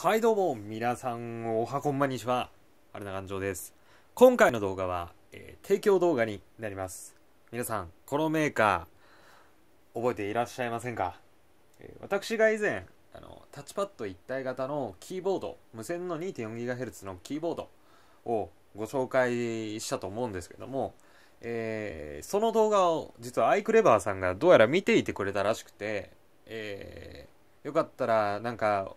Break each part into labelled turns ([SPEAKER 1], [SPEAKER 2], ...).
[SPEAKER 1] はいどうも皆さんおはこんばんにちは春名勘定です今回の動画は、えー、提供動画になります皆さんこのメーカー覚えていらっしゃいませんか、えー、私が以前あのタッチパッド一体型のキーボード無線の 2.4GHz のキーボードをご紹介したと思うんですけどもえー、その動画を実はアイクレバーさんがどうやら見ていてくれたらしくて、えー、よかったらなんか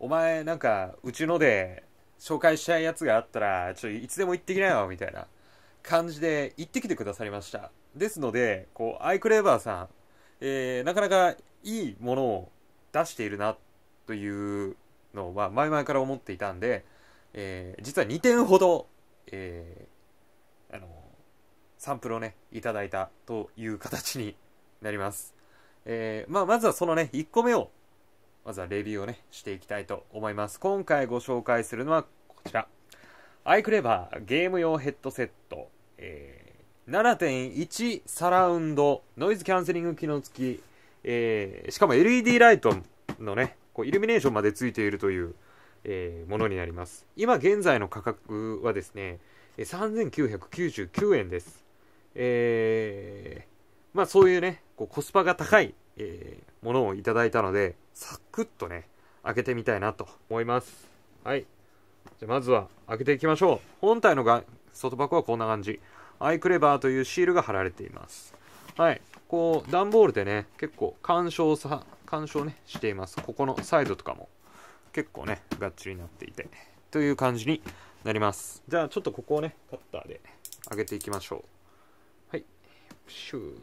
[SPEAKER 1] お前なんか、うちので紹介したいやつがあったら、ちょ、いつでも行ってきなよ、みたいな感じで行ってきてくださりました。ですので、こう、アイクレーバーさん、えー、なかなかいいものを出しているな、というのは、前々から思っていたんで、えー、実は2点ほど、えー、あの、サンプルをね、いただいたという形になります。えー、まあ、まずはそのね、1個目をまずはレビューをね、していきたいと思います。今回ご紹介するのはこちら。アイクレバーゲーム用ヘッドセット、えー、7.1サラウンドノイズキャンセリング機能付き、えー、しかも LED ライトのね、こうイルミネーションまでついているという、えー、ものになります。今現在の価格はですね、3999円です。えー、まあそういうね、こうコスパが高い、えー、ものをいただいたので、サクッとね、開けてみたいなと思います。はい。じゃまずは開けていきましょう。本体のが外箱はこんな感じ。アイクレバーというシールが貼られています。はい。こう、段ボールでね、結構干渉さ、干渉ね、しています。ここのサイドとかも結構ね、がっちりになっていて。という感じになります。じゃあちょっとここをね、カッターで上げていきましょう。はい。シュー。い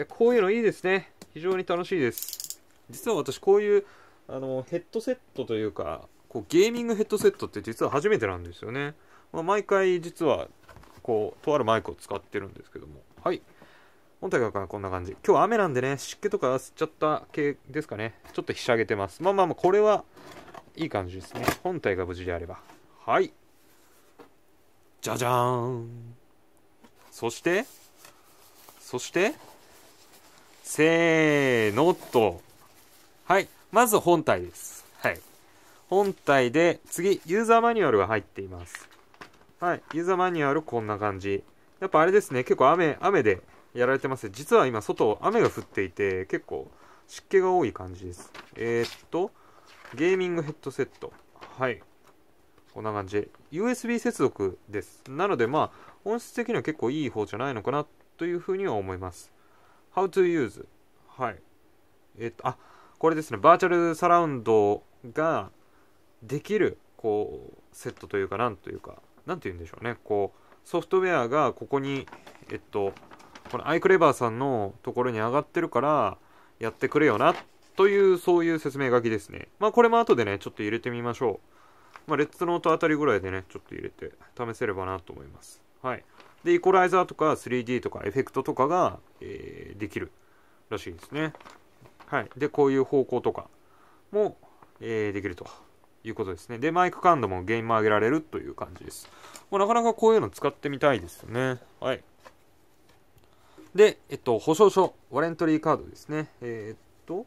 [SPEAKER 1] や、こういうのいいですね。非常に楽しいです実は私こういうあのヘッドセットというかこうゲーミングヘッドセットって実は初めてなんですよね、まあ、毎回実はこうとあるマイクを使ってるんですけどもはい本体からこんな感じ今日雨なんでね湿気とか吸っちゃった系ですかねちょっとひしゃげてますまあまあまあこれはいい感じですね本体が無事であればはいじゃじゃーんそしてそしてせーのと。はい。まず本体です。はい。本体で、次、ユーザーマニュアルが入っています。はい。ユーザーマニュアルこんな感じ。やっぱあれですね、結構雨、雨でやられてます。実は今外、雨が降っていて、結構湿気が多い感じです。えー、っと、ゲーミングヘッドセット。はい。こんな感じ USB 接続です。なのでまあ、音質的には結構いい方じゃないのかなというふうには思います。How to use はいえっとあこれですねバーチャルサラウンドができるこうセットというかなんというかなんて言うんでしょうねこうソフトウェアがここにえっとこのアイクレバーさんのところに上がってるからやってくれよなというそういう説明書きですねまあこれも後でねちょっと入れてみましょうまあ、レッツノートあたりぐらいでね、ちょっと入れて試せればなと思います。はい。でイコライザーとか 3D とかエフェクトとかが、えー、できるらしいですねはいでこういう方向とかも、えー、できるということですねでマイク感度もゲインも上げられるという感じですもうなかなかこういうの使ってみたいですよねはいで、えっと、保証書、ワレントリーカードですね。えー、っと、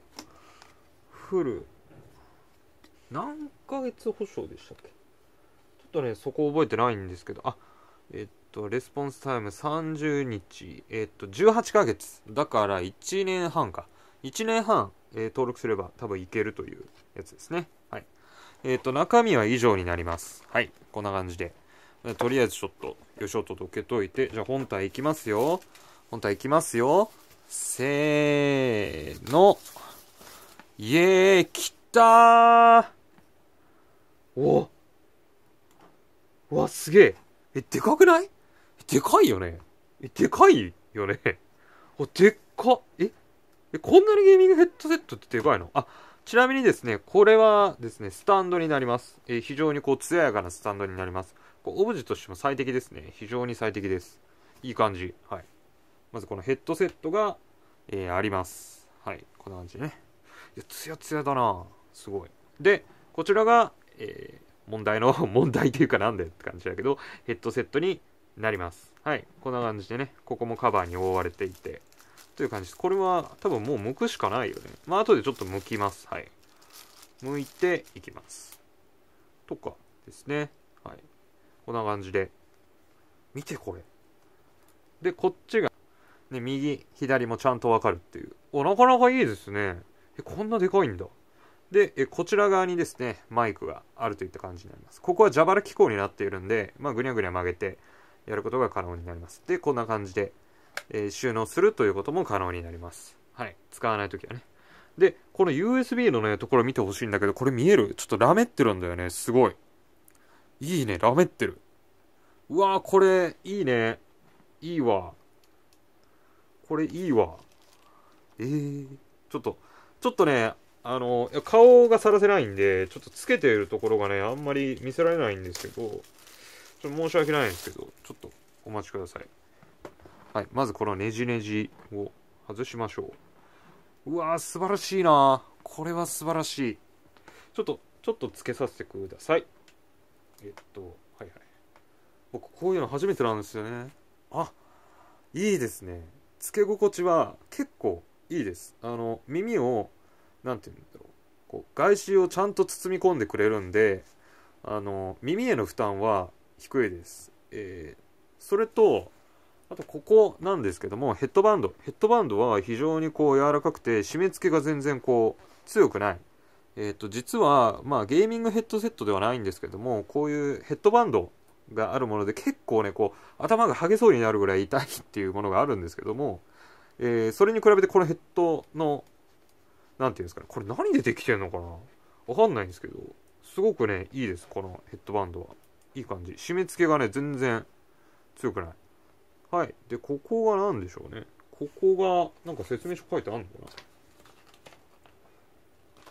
[SPEAKER 1] フル、何ヶ月保証でしたっけちょっとね、そこ覚えてないんですけど、あ、えっと、レスポンスタイム30日、えっと、18ヶ月。だから1年半か。1年半、えー、登録すれば多分いけるというやつですね。はい。えっと、中身は以上になります。はい。こんな感じで。とりあえずちょっと、よしょとどけといて、じゃあ本体いきますよ。本体いきますよ。せーの。イエーイ、来たーおわ、すげえ。え、でかくないでかいよね。え、でかいよね。でっか。え、え、こんなにゲーミングヘッドセットってでかいのあ、ちなみにですね、これはですね、スタンドになります。え非常にこう、艶やかなスタンドになります。こうオブジェとしても最適ですね。非常に最適です。いい感じ。はい。まずこのヘッドセットが、えー、あります。はい。こんな感じね。いや、ツヤツヤだなすごい。で、こちらが、えー、問題の 問題というかなんでって感じだけど、ヘッドセットになります。はい。こんな感じでね、ここもカバーに覆われていて、という感じです。これは多分もう剥くしかないよね。まあ、後でちょっと剥きます。はい。剥いていきます。とかですね。はい。こんな感じで。見てこれ。で、こっちが、ね、右、左もちゃんとわかるっていう。お、なかなかいいですね。え、こんなでかいんだ。で、えこちら側にですね、マイクがあるといった感じになります。ここは蛇腹機構になっているんで、まあ、ぐにゃぐにゃ曲げてやることが可能になります。で、こんな感じで、えー、収納するということも可能になります。はい。使わないときはね。で、この USB のね、ところ見てほしいんだけど、これ見えるちょっとラメってるんだよね。すごい。いいね、ラメってる。うわー、これ、いいね。いいわ。これいいわ。えー、ちょっと、ちょっとね、あの、顔がさらせないんで、ちょっとつけてるところがね、あんまり見せられないんですけど、ちょっと申し訳ないんですけど、ちょっとお待ちください。はい、まずこのねじねじを外しましょう。うわー、素晴らしいなこれは素晴らしい。ちょっと、ちょっとつけさせてください。えっと、はいはい。僕、こういうの初めてなんですよね。あ、いいですね。つけ心地は結構いいです。あの、耳を何て言うんだろうこう外周をちゃんと包み込んでくれるんであの耳への負担は低いです、えー、それとあとここなんですけどもヘッドバンドヘッドバンドは非常にこう柔らかくて締め付けが全然こう強くないえっ、ー、と実はまあゲーミングヘッドセットではないんですけどもこういうヘッドバンドがあるもので結構ねこう頭が剥げそうになるぐらい痛いっていうものがあるんですけども、えー、それに比べてこのヘッドの何て言うんですかね、これ何でできてんのかなわかんないんですけど、すごくね、いいです、このヘッドバンドは。いい感じ。締め付けがね、全然強くない。はい。で、ここが何でしょうね。ここが、なんか説明書書いてあるのかな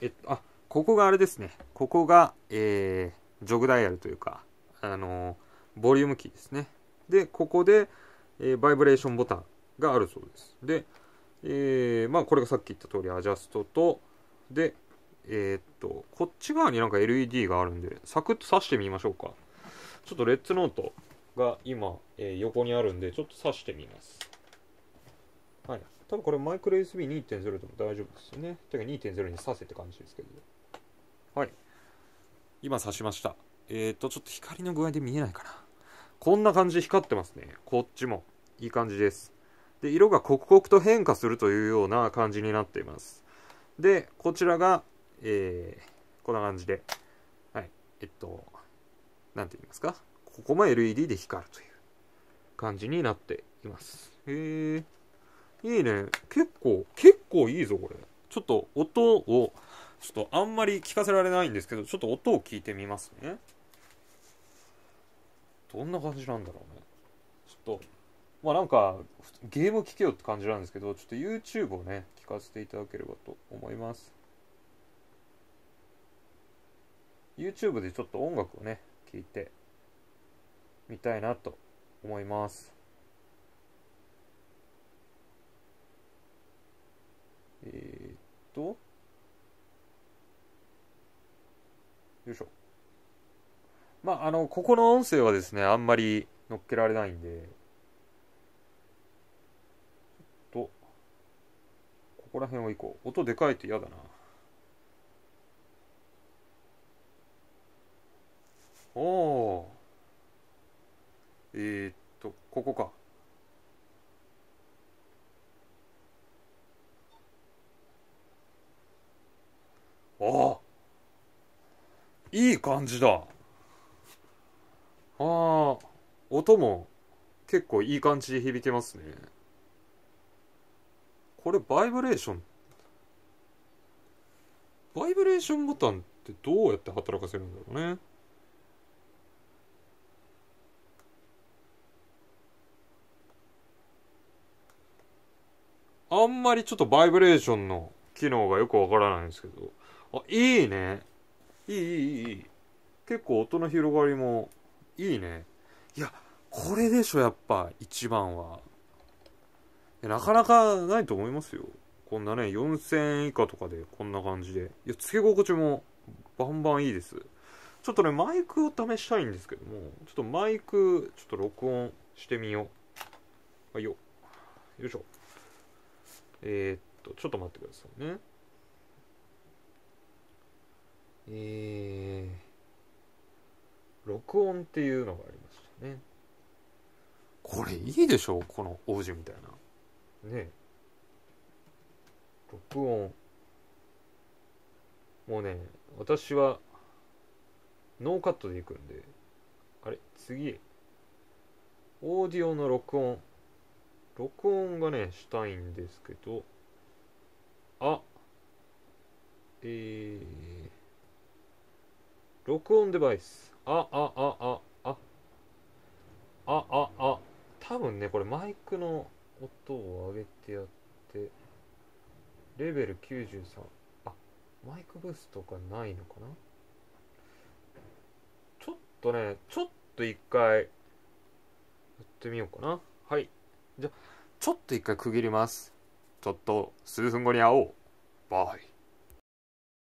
[SPEAKER 1] えっと、あ、ここがあれですね。ここが、えー、ジョグダイヤルというか、あのー、ボリュームキーですね。で、ここで、えー、バイブレーションボタンがあるそうです。で、えー、まあこれがさっき言った通りアジャストと、で、えー、っと、こっち側になんか LED があるんで、サクッと挿してみましょうか。ちょっとレッツノートが今、えー、横にあるんで、ちょっと挿してみます。はい。多分これマイクロ USB2.0 でも大丈夫ですよね。てか2.0に挿せって感じですけど。はい。今挿しました。えー、っと、ちょっと光の具合で見えないかな。こんな感じで光ってますね。こっちも。いい感じです。で色が刻々と変化するというような感じになっていますでこちらが、えー、こんな感じではいえっと何て言いますかここも LED で光るという感じになっていますへえいいね結構結構いいぞこれちょっと音をちょっとあんまり聞かせられないんですけどちょっと音を聞いてみますねどんな感じなんだろうねちょっとまあなんかゲームを聴けよって感じなんですけどちょっと YouTube をね聞かせていただければと思います YouTube でちょっと音楽をね聴いてみたいなと思いますえー、っとよいしょまああのここの音声はですねあんまり乗っけられないんでこら辺はいこう。音でかいって嫌だな。おお。えー、っと、ここか。ああ。いい感じだ。ああ。音も結構いい感じで響けますね。これバイブレーションバイブレーションボタンってどうやって働かせるんだろうねあんまりちょっとバイブレーションの機能がよくわからないんですけどあいいねいいいいいい結構音の広がりもいいねいやこれでしょやっぱ一番はなかなかないと思いますよ。こんなね、4000円以下とかでこんな感じで。いや、付け心地もバンバンいいです。ちょっとね、マイクを試したいんですけども、ちょっとマイク、ちょっと録音してみよう。はいよ。よいしょ。えー、っと、ちょっと待ってくださいね。えー、録音っていうのがありましたね。これいいでしょこの王子みたいな。ね録音もうね私はノーカットでいくんであれ次オーディオの録音録音がねしたいんですけどあえー、録音デバイスああああああああ多分ねこれマイクの音を上げてやってレベル93あマイクブースとかないのかなちょっとねちょっと一回やってみようかなはいじゃちょっと一回区切りますちょっと数分後に会おうバイ